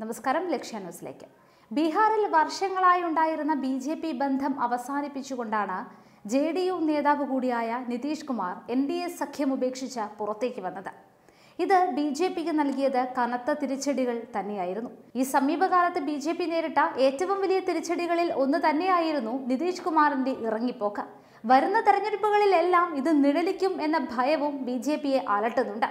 നമസ്കാരം ലക്ഷ്യ ന്യൂസിലേക്ക് ബീഹാറിൽ വർഷങ്ങളായി ഉണ്ടായിരുന്ന ബി ജെ പി ബന്ധം അവസാനിപ്പിച്ചുകൊണ്ടാണ് ജെ ഡി യു നേതാവ് കൂടിയായ Nitish Kumar N D A സഖ്യം ഉപേക്ഷിച്ച് പുറത്തേക്ക് വന്നത് ഇത് ബി ജെ പിക്ക് നൽകിയത് കനത്ത തിരിച്ചടികൾ തന്നെയായിരുന്നു ഈ സമീപകാലത്ത് ബി ജെ പി നേരിട്ട ഏറ്റവും വലിയ തിരിച്ചടികളിൽ ഒന്ന് തന്നെയായിരുന്നു നിതീഷ് കുമാറിന്റെ ഇറങ്ങിപ്പോക്ക് വരുന്ന തെരഞ്ഞെടുപ്പുകളിലെല്ലാം ഇത് നിഴലിക്കും എന്ന ഭയവും ബി ജെ പിയെ അലട്ടുന്നുണ്ട്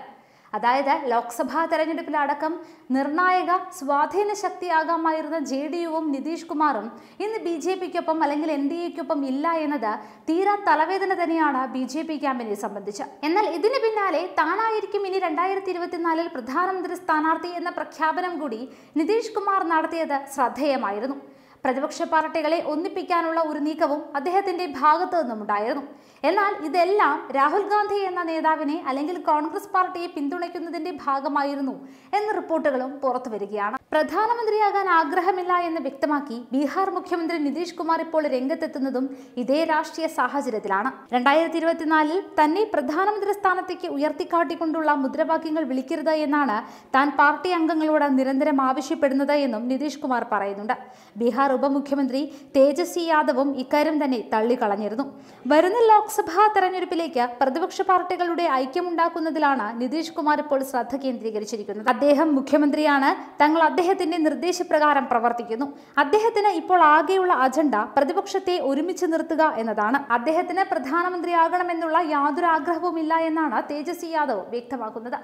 അതായത് ലോക്സഭാ തെരഞ്ഞെടുപ്പിലടക്കം നിർണായക സ്വാധീന ശക്തിയാകാമായിരുന്ന ജെ ഡി യുവും നിതീഷ് കുമാറും ഇന്ന് ബി ജെ പിക്കൊപ്പം അല്ലെങ്കിൽ എൻ ഡി എക്കൊപ്പം ഇല്ല എന്നത് തീരാ തലവേദന തന്നെയാണ് ബി ജെ പി ക്യാമ്പിനെ സംബന്ധിച്ച് എന്നാൽ ഇതിന് പിന്നാലെ താനായിരിക്കും ഇനി രണ്ടായിരത്തി ഇരുപത്തിനാലിൽ പ്രധാനമന്ത്രി സ്ഥാനാർത്ഥി എന്ന പ്രഖ്യാപനം കൂടി നിതീഷ് കുമാർ നടത്തിയത് ശ്രദ്ധേയമായിരുന്നു പ്രതിപക്ഷ പാർട്ടികളെ ഒന്നിപ്പിക്കാനുള്ള ഒരു നീക്കവും അദ്ദേഹത്തിന്റെ ഭാഗത്തു നിന്നുമുണ്ടായിരുന്നു എന്നാൽ ഇതെല്ലാം രാഹുൽ ഗാന്ധി എന്ന നേതാവിനെ അല്ലെങ്കിൽ കോൺഗ്രസ് പാർട്ടിയെ പിന്തുണയ്ക്കുന്നതിന്റെ ഭാഗമായിരുന്നു എന്ന റിപ്പോർട്ടുകളും പുറത്തു വരികയാണ് പ്രധാനമന്ത്രിയാകാൻ ആഗ്രഹമില്ല എന്ന് വ്യക്തമാക്കി ബീഹാർ മുഖ്യമന്ത്രി നിതീഷ് കുമാർ ഇപ്പോൾ രംഗത്തെത്തുന്നതും ഇതേ രാഷ്ട്രീയ സാഹചര്യത്തിലാണ് രണ്ടായിരത്തി ഇരുപത്തിനാലിൽ തന്നെ പ്രധാനമന്ത്രി സ്ഥാനത്തേക്ക് ഉയർത്തിക്കാട്ടിക്കൊണ്ടുള്ള മുദ്രാവാക്യങ്ങൾ വിളിക്കരുത് എന്നാണ് താൻ പാർട്ടി അംഗങ്ങളോട് നിരന്തരം ആവശ്യപ്പെടുന്നത് എന്നും നിതീഷ് കുമാർ പറയുന്നുണ്ട് ബീഹാർ ഉപമുഖ്യമന്ത്രി തേജസ്വി യാദവും ഇക്കാര്യം തന്നെ തള്ളിക്കളഞ്ഞിരുന്നു വരുന്ന ലോക്സഭാ തെരഞ്ഞെടുപ്പിലേക്ക് പ്രതിപക്ഷ പാർട്ടികളുടെ ഐക്യമുണ്ടാക്കുന്നതിലാണ് നിതീഷ് കുമാർ ഇപ്പോൾ ശ്രദ്ധ കേന്ദ്രീകരിച്ചിരിക്കുന്നത് അദ്ദേഹം മുഖ്യമന്ത്രിയാണ് തങ്ങൾ അദ്ദേഹം അദ്ദേഹത്തിന്റെ നിർദ്ദേശപ്രകാരം പ്രവർത്തിക്കുന്നു അദ്ദേഹത്തിന് ഇപ്പോൾ ആകെയുള്ള അജണ്ട പ്രതിപക്ഷത്തെ ഒരുമിച്ച് നിർത്തുക എന്നതാണ് അദ്ദേഹത്തിന് പ്രധാനമന്ത്രിയാകണമെന്നുള്ള യാതൊരു ആഗ്രഹവുമില്ല എന്നാണ് തേജസ്വി യാദവ് വ്യക്തമാക്കുന്നത്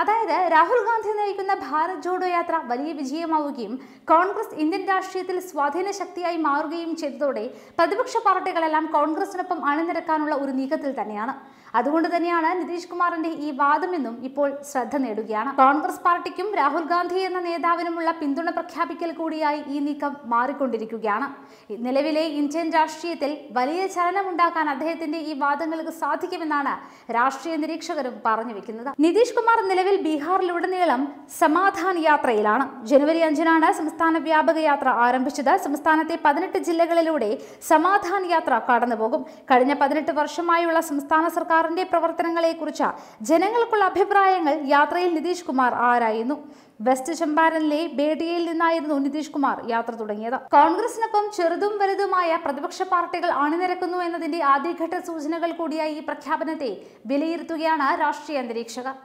അതായത് രാഹുൽ ഗാന്ധി നയിക്കുന്ന ഭാരത് ജോഡോ യാത്ര വലിയ വിജയമാവുകയും കോൺഗ്രസ് ഇന്ത്യൻ രാഷ്ട്രീയത്തിൽ സ്വാധീന ശക്തിയായി മാറുകയും ചെയ്തതോടെ പ്രതിപക്ഷ പാർട്ടികളെല്ലാം കോൺഗ്രസിനൊപ്പം അണിനിരക്കാനുള്ള ഒരു നീക്കത്തിൽ തന്നെയാണ് അതുകൊണ്ട് തന്നെയാണ് നിതീഷ് കുമാറിന്റെ ഈ വാദമെന്നും ഇപ്പോൾ ശ്രദ്ധ നേടുകയാണ് കോൺഗ്രസ് പാർട്ടിക്കും രാഹുൽ ഗാന്ധി എന്ന നേതാവിനുമുള്ള പിന്തുണ പ്രഖ്യാപിക്കൽ കൂടിയായി ഈ നീക്കം മാറിക്കൊണ്ടിരിക്കുകയാണ് നിലവിലെ ഇന്ത്യൻ രാഷ്ട്രീയത്തിൽ വലിയ ചലനമുണ്ടാക്കാൻ അദ്ദേഹത്തിന്റെ ഈ വാദങ്ങൾക്ക് സാധിക്കുമെന്നാണ് രാഷ്ട്രീയ നിരീക്ഷകരും പറഞ്ഞു വെക്കുന്നത് നിതീഷ് കുമാർ നിലവിൽ നിലവിൽ ബീഹാറിലുടനീളം സമാധാൻ യാത്രയിലാണ് ജനുവരി അഞ്ചിനാണ് സംസ്ഥാന വ്യാപക യാത്ര ആരംഭിച്ചത് സംസ്ഥാനത്തെ പതിനെട്ട് ജില്ലകളിലൂടെ സമാധാൻ യാത്ര കടന്നുപോകും കഴിഞ്ഞ പതിനെട്ട് വർഷമായുള്ള സംസ്ഥാന സർക്കാരിന്റെ പ്രവർത്തനങ്ങളെക്കുറിച്ച് ജനങ്ങൾക്കുള്ള അഭിപ്രായങ്ങൾ യാത്രയിൽ നിതീഷ് കുമാർ ആരായിരുന്നു വെസ്റ്റ് ചമ്പാരനിലെ ബേഡിയയിൽ നിന്നായിരുന്നു നിതീഷ് കുമാർ യാത്ര തുടങ്ങിയത് കോൺഗ്രസിനൊപ്പം ചെറുതും വലുതുമായ പ്രതിപക്ഷ പാർട്ടികൾ അണിനിരക്കുന്നു എന്നതിന്റെ ആദ്യഘട്ട സൂചനകൾ കൂടിയായി ഈ പ്രഖ്യാപനത്തെ വിലയിരുത്തുകയാണ് രാഷ്ട്രീയ നിരീക്ഷകർ